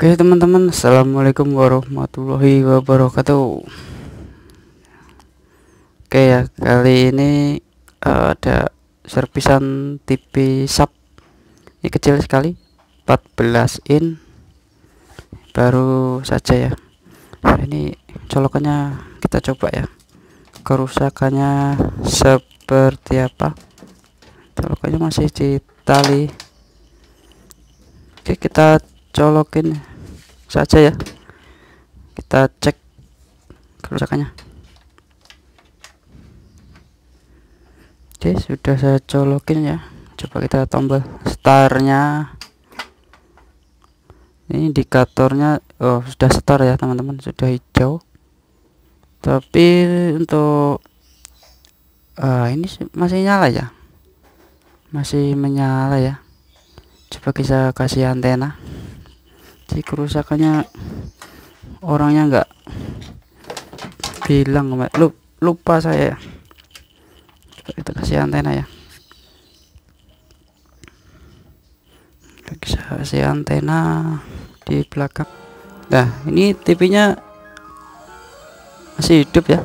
Oke teman-teman Assalamualaikum warahmatullahi wabarakatuh Oke ya kali ini uh, ada servisan TV sub ini kecil sekali 14 in baru saja ya nah, ini colokannya kita coba ya kerusakannya seperti apa colokannya masih di tali oke kita colokin saja ya kita cek kerusakannya oke sudah saya colokin ya coba kita tombol startnya ini indikatornya oh sudah start ya teman-teman sudah hijau tapi untuk uh, ini masih nyala ya masih menyala ya coba kita kasih antena jadi kerusakannya orangnya enggak bilang lu lupa saya ya kita kasih antena ya kita kasih antena di belakang nah ini TV masih hidup ya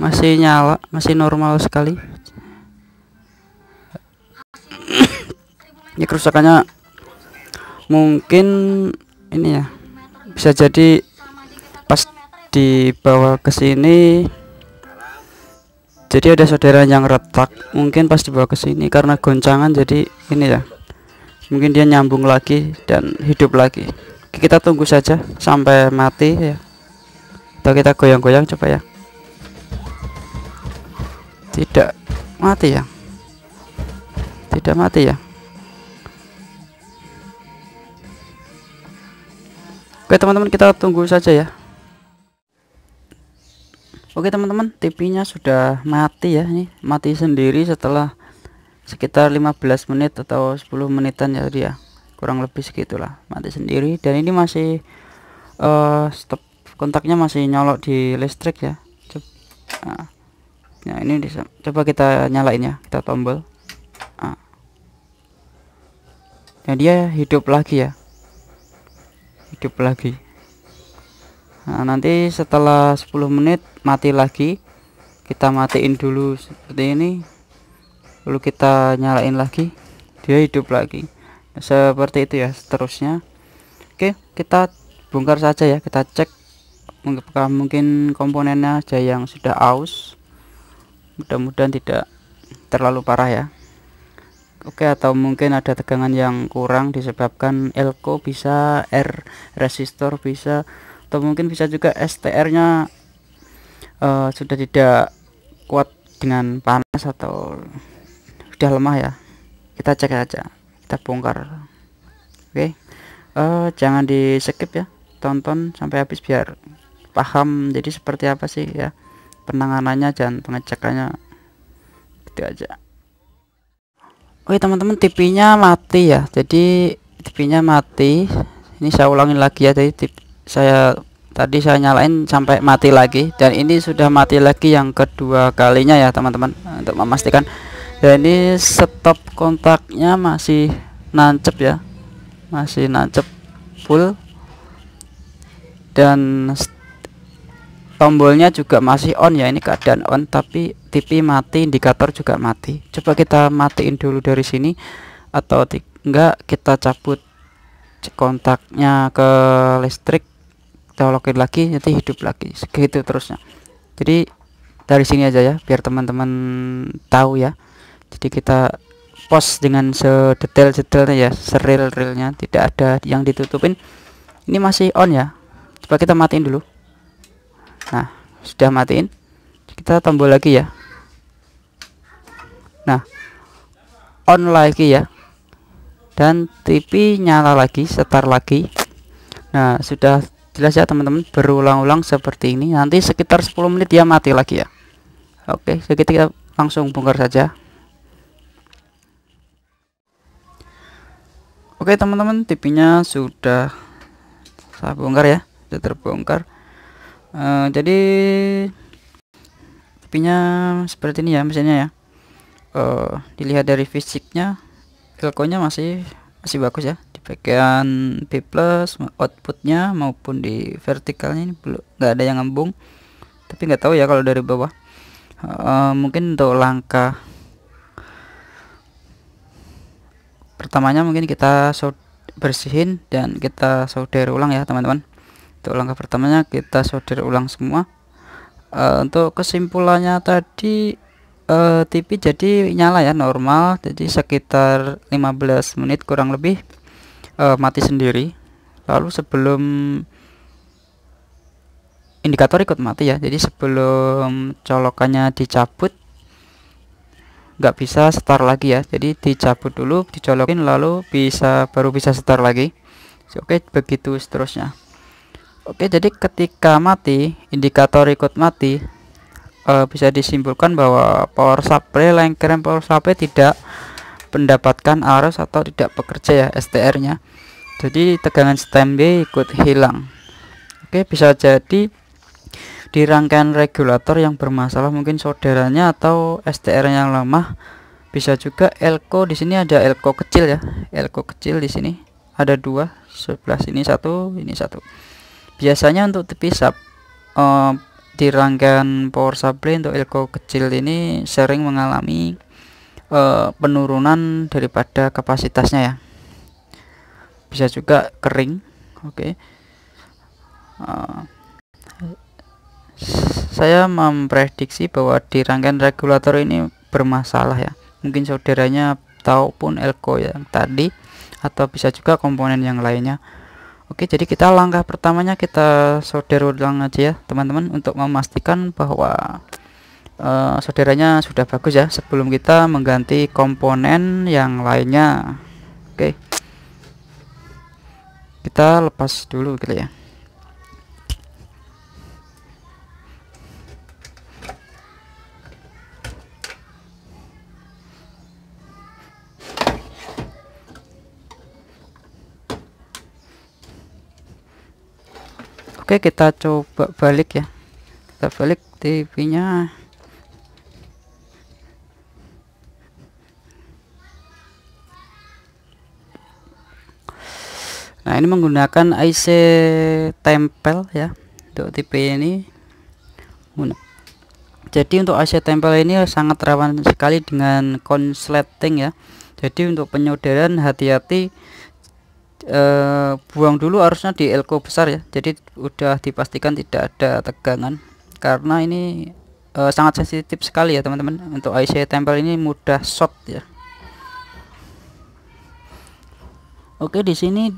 masih nyala masih normal sekali ini kerusakannya mungkin ini ya bisa jadi pas dibawa ke sini jadi ada saudara yang retak mungkin pas dibawa ke sini karena goncangan jadi ini ya mungkin dia nyambung lagi dan hidup lagi kita tunggu saja sampai mati ya atau kita goyang-goyang coba ya tidak mati ya tidak mati ya Oke teman-teman kita tunggu saja ya Oke teman-teman TV-nya sudah mati ya ini mati sendiri setelah sekitar 15 menit atau 10 menitan ya dia ya. kurang lebih segitulah mati sendiri dan ini masih uh, stop kontaknya masih nyolok di listrik ya coba nah, nah ya, ini bisa coba kita nyalain ya kita tombol nah. nah dia hidup lagi ya hidup lagi nah, nanti setelah 10 menit mati lagi kita matiin dulu seperti ini lalu kita nyalain lagi dia hidup lagi seperti itu ya seterusnya oke kita bongkar saja ya kita cek apakah mungkin komponennya aja yang sudah aus mudah-mudahan tidak terlalu parah ya Oke okay, atau mungkin ada tegangan yang kurang disebabkan elko bisa R resistor bisa atau mungkin bisa juga STR nya uh, eh, sudah tidak kuat dengan panas atau sudah lemah ya kita cek aja kita bongkar oke okay. uh, eh, jangan di skip ya tonton sampai habis biar paham jadi seperti apa sih ya penanganannya dan pengecekannya gitu aja Oke teman-teman TV-nya mati ya jadi TV-nya mati ini saya ulangi lagi ya jadi tip saya tadi saya nyalain sampai mati lagi dan ini sudah mati lagi yang kedua kalinya ya teman-teman untuk memastikan dan ini stop kontaknya masih nancep ya masih nancep full dan tombolnya juga masih on ya ini keadaan on tapi TV mati indikator juga mati coba kita matiin dulu dari sini atau enggak kita cabut kontaknya ke listrik kita login lagi nanti hidup lagi segitu terusnya jadi dari sini aja ya biar teman-teman tahu ya jadi kita post dengan sedetail-detailnya ya seril-realnya tidak ada yang ditutupin ini masih on ya coba kita matiin dulu nah sudah matiin kita tombol lagi ya nah on lagi ya dan TV nyala lagi setar lagi nah sudah jelas ya teman-teman berulang-ulang seperti ini nanti sekitar 10 menit dia mati lagi ya oke sekitar kita langsung bongkar saja oke teman-teman TV nya sudah saya bongkar ya sudah terbongkar Eh, jadi tepinya seperti ini ya misalnya ya uh, dilihat dari fisiknya velconya masih masih bagus ya di bagian P plus outputnya maupun di vertikalnya ini belum nggak ada yang ngembung tapi nggak tahu ya kalau dari bawah uh, mungkin untuk langkah pertamanya mungkin kita bersihin dan kita solder ulang ya teman-teman untuk langkah pertamanya kita solder ulang semua uh, untuk kesimpulannya tadi uh, eh, TV jadi nyala ya normal jadi sekitar 15 menit kurang lebih uh, mati sendiri lalu sebelum indikator ikut mati ya jadi sebelum colokannya dicabut nggak bisa start lagi ya jadi dicabut dulu dicolokin lalu bisa baru bisa start lagi oke begitu seterusnya Oke, jadi ketika mati, indikator ikut mati e, bisa disimpulkan bahwa power supply line power supply tidak mendapatkan arus atau tidak bekerja ya STR-nya. Jadi tegangan standby ikut hilang. Oke, bisa jadi di rangkaian regulator yang bermasalah mungkin saudaranya atau STR yang lemah. Bisa juga elko di sini ada elko kecil ya. Elko kecil di sini ada dua sebelah sini satu ini satu biasanya untuk sub uh, eh, di rangkaian power supply untuk elko kecil ini sering mengalami uh, penurunan daripada kapasitasnya ya bisa juga kering oke okay. uh, eh, saya memprediksi bahwa di rangkaian regulator ini bermasalah ya mungkin saudaranya ataupun elko yang tadi atau bisa juga komponen yang lainnya Oke, jadi kita langkah pertamanya kita solder ulang aja ya, teman-teman, untuk memastikan bahwa uh, eh, solderannya sudah bagus ya sebelum kita mengganti komponen yang lainnya. Oke. Kita lepas dulu gitu ya. Oke kita coba balik ya kita balik TV nya nah ini menggunakan IC tempel ya untuk TV ini jadi untuk IC tempel ini sangat rawan sekali dengan konsleting ya jadi untuk penyodaran hati-hati Eh, buang dulu harusnya di elko besar ya jadi udah dipastikan tidak ada tegangan karena ini eh, sangat sensitif sekali ya teman-teman untuk IC tempel ini mudah short ya Oke di sini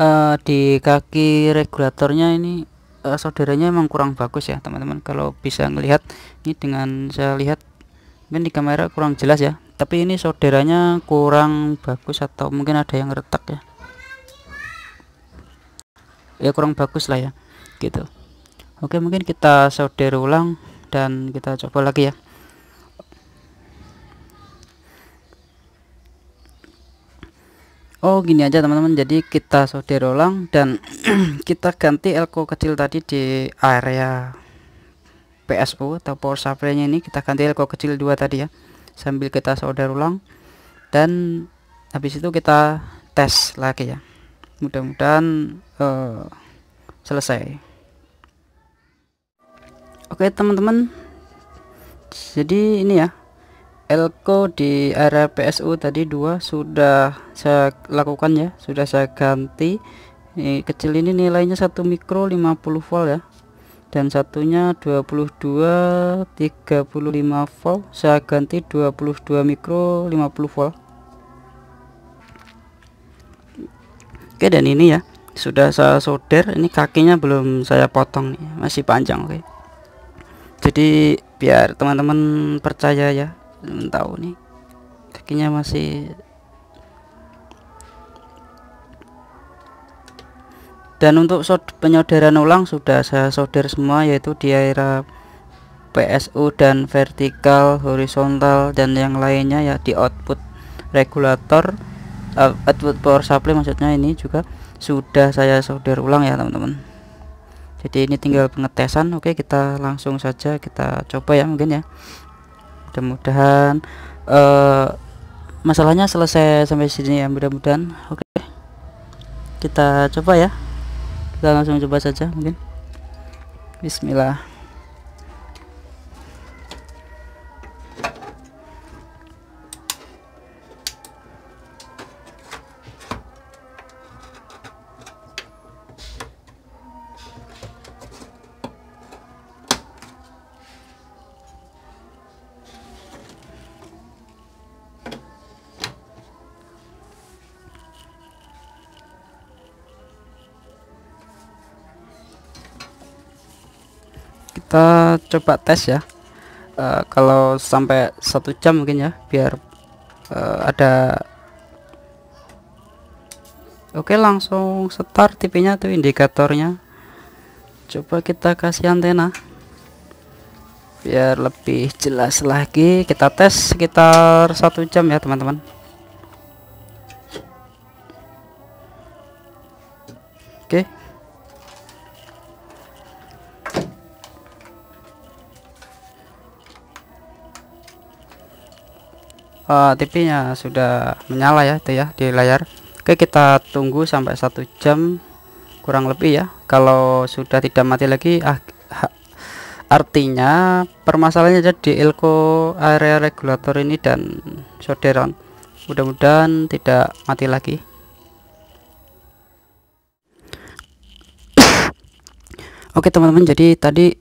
uh, di kaki regulatornya ini uh, saudaranya emang kurang bagus ya teman-teman kalau bisa ngelihat ini dengan saya lihat mungkin di kamera kurang jelas ya tapi ini saudaranya kurang bagus atau mungkin ada yang retak ya ya kurang bagus lah ya gitu oke mungkin kita solder ulang dan kita coba lagi ya Oh gini aja teman-teman jadi kita solder ulang dan kita ganti elko kecil tadi di area PSU atau power supply nya ini kita ganti elko kecil dua tadi ya sambil kita solder ulang dan habis itu kita tes lagi ya mudah-mudahan Eh, selesai oke teman-teman jadi ini ya elko di area PSU tadi dua sudah saya lakukan ya sudah saya ganti ini kecil ini nilainya satu mikro 50 volt ya dan satunya 22 35 volt saya ganti 22 mikro 50 volt oke dan ini ya sudah saya solder ini kakinya belum saya potong nih masih panjang oke jadi biar teman-teman percaya ya teman tahu nih kakinya masih dan untuk penyolderan ulang sudah saya solder semua yaitu di area PSU dan vertikal horizontal dan yang lainnya ya di output regulator uh, output power supply maksudnya ini juga sudah saya solder ulang ya teman-teman jadi ini tinggal pengetesan oke kita langsung saja kita coba ya mungkin ya mudah-mudahan uh, masalahnya selesai sampai sini ya mudah-mudahan oke kita coba ya kita langsung coba saja mungkin Bismillah coba tes ya uh, kalau sampai satu jam mungkin ya biar uh, ada Oke langsung start TV tuh indikatornya coba kita kasih antena biar lebih jelas lagi kita tes sekitar satu jam ya teman-teman uh, eh, TV-nya sudah menyala ya itu ya di layar Oke kita tunggu sampai satu jam kurang lebih ya kalau sudah tidak mati lagi ah, artinya permasalahannya jadi elko area regulator ini dan solderan mudah-mudahan tidak mati lagi Oke teman-teman jadi tadi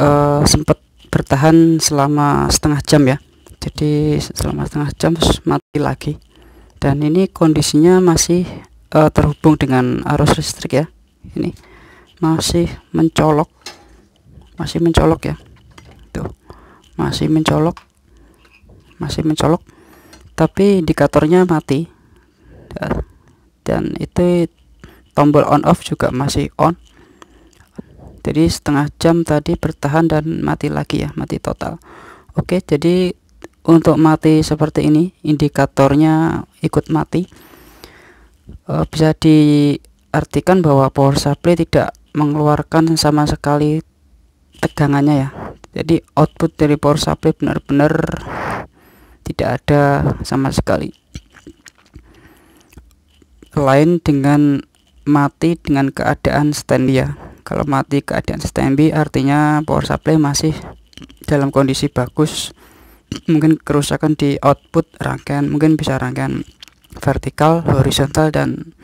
uh, sempat bertahan selama setengah jam ya jadi selama setengah jam mati lagi dan ini kondisinya masih uh, terhubung dengan arus listrik ya ini masih mencolok masih mencolok ya tuh masih mencolok masih mencolok tapi indikatornya mati ya. dan itu tombol on off juga masih on jadi setengah jam tadi bertahan dan mati lagi ya mati total oke jadi untuk mati seperti ini indikatornya ikut mati e, bisa diartikan bahwa power supply tidak mengeluarkan sama sekali tegangannya ya jadi output dari power supply benar-benar tidak ada sama sekali lain dengan mati dengan keadaan stand ya kalau mati keadaan stand artinya power supply masih dalam kondisi bagus mungkin kerusakan di output rangkaian mungkin bisa rangkaian vertikal horizontal dan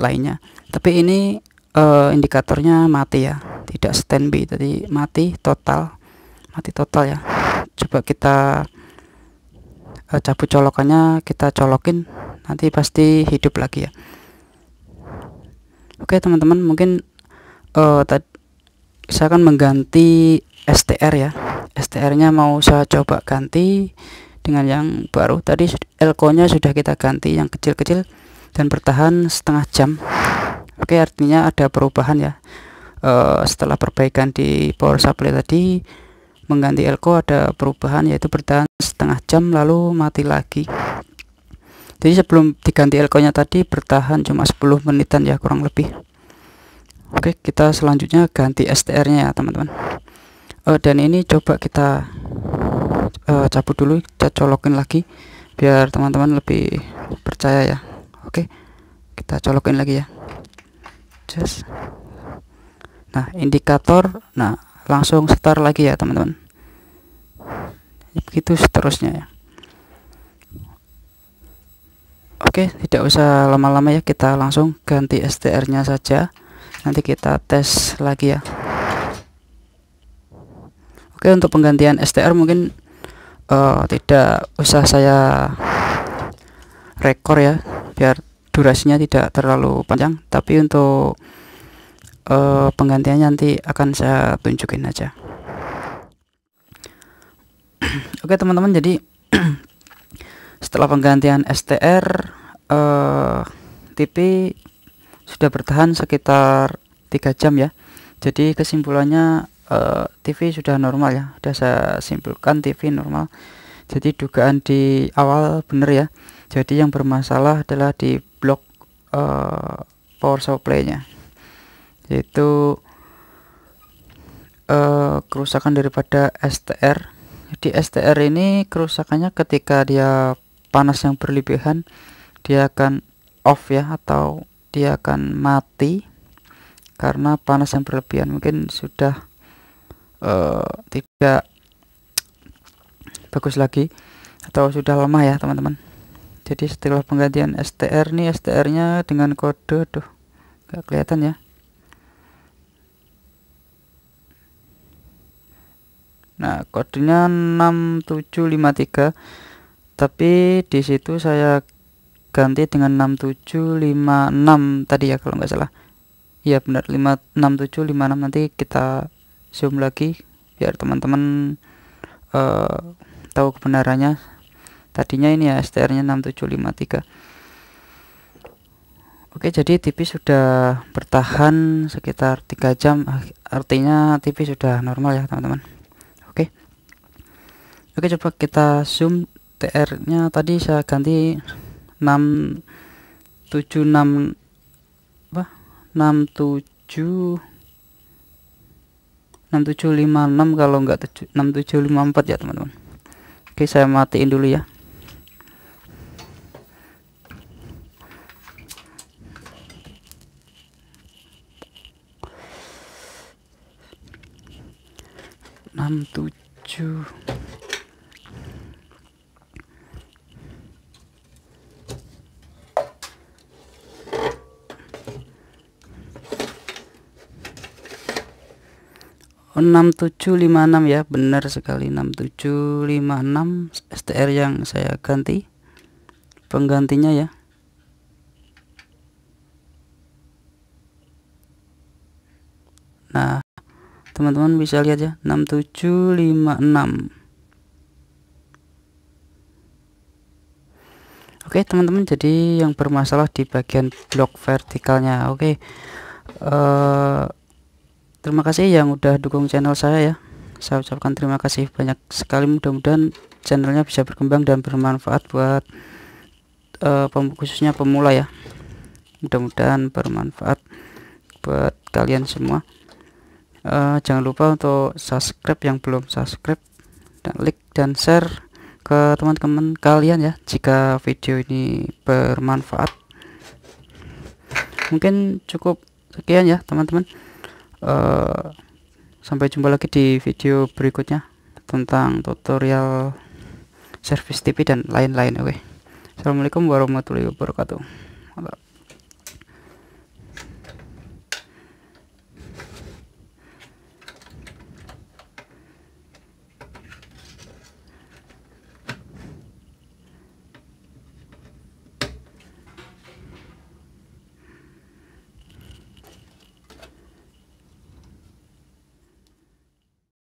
lainnya tapi ini uh, indikatornya mati ya tidak standby tadi mati total mati total ya coba kita uh, cabut colokannya kita colokin nanti pasti hidup lagi ya oke teman-teman mungkin uh, saya akan mengganti STR ya STR-nya mau saya coba ganti dengan yang baru tadi elko-nya sudah kita ganti yang kecil-kecil dan bertahan setengah jam oke artinya ada perubahan ya e, setelah perbaikan di power supply tadi mengganti elko ada perubahan yaitu bertahan setengah jam lalu mati lagi jadi sebelum diganti elko-nya tadi bertahan cuma 10 menitan ya kurang lebih oke kita selanjutnya ganti STR-nya ya teman-teman uh, dan ini coba kita uh, cabut dulu kita colokin lagi biar teman-teman lebih percaya ya oke kita colokin lagi ya just nah indikator nah langsung start lagi ya teman-teman begitu seterusnya ya Oke, tidak usah lama-lama ya, kita langsung ganti STR-nya saja. Nanti kita tes lagi ya. Oke untuk penggantian STR mungkin uh, tidak usah saya rekor ya biar durasinya tidak terlalu panjang tapi untuk uh, penggantiannya nanti akan saya tunjukin aja oke teman-teman jadi setelah penggantian STR uh, eh, TV sudah bertahan sekitar tiga jam ya jadi kesimpulannya uh, eh, TV sudah normal ya sudah saya simpulkan TV normal jadi dugaan di awal benar ya jadi yang bermasalah adalah di blok uh, power supply nya yaitu uh, kerusakan daripada STR di STR ini kerusakannya ketika dia panas yang berlebihan dia akan off ya atau dia akan mati karena panas yang berlebihan mungkin sudah uh, tidak bagus lagi atau sudah lemah ya teman-teman jadi setelah penggantian STR nih STR nya dengan kode tuh gak kelihatan ya nah kodenya 6753 tapi di situ saya ganti dengan 6756 tadi ya kalau nggak salah ya benar lima enam nanti kita zoom lagi biar teman-teman uh, tahu kebenarannya tadinya ini ya STR nya 6753 oke jadi TV sudah bertahan sekitar 3 jam artinya TV sudah normal ya teman-teman oke oke coba kita zoom TR nya tadi saya ganti 676 apa 67 6756 kalau enggak 6754 ya teman-teman oke saya matiin dulu ya enam tujuh 6756 ya benar sekali 6756 STR yang saya ganti penggantinya ya nah teman-teman bisa lihat ya 6756 Oke teman-teman jadi yang bermasalah di bagian blok vertikalnya Oke uh, terima kasih yang udah dukung channel saya ya saya ucapkan terima kasih banyak sekali mudah-mudahan channelnya bisa berkembang dan bermanfaat buat uh, khususnya pemula ya mudah-mudahan bermanfaat buat kalian semua uh, jangan lupa untuk subscribe yang belum subscribe dan like dan share ke teman-teman kalian ya jika video ini bermanfaat mungkin cukup sekian ya teman-teman Eh, sampai jumpa lagi di video berikutnya tentang tutorial service TV dan lain-lain oke okay. Assalamualaikum warahmatullahi wabarakatuh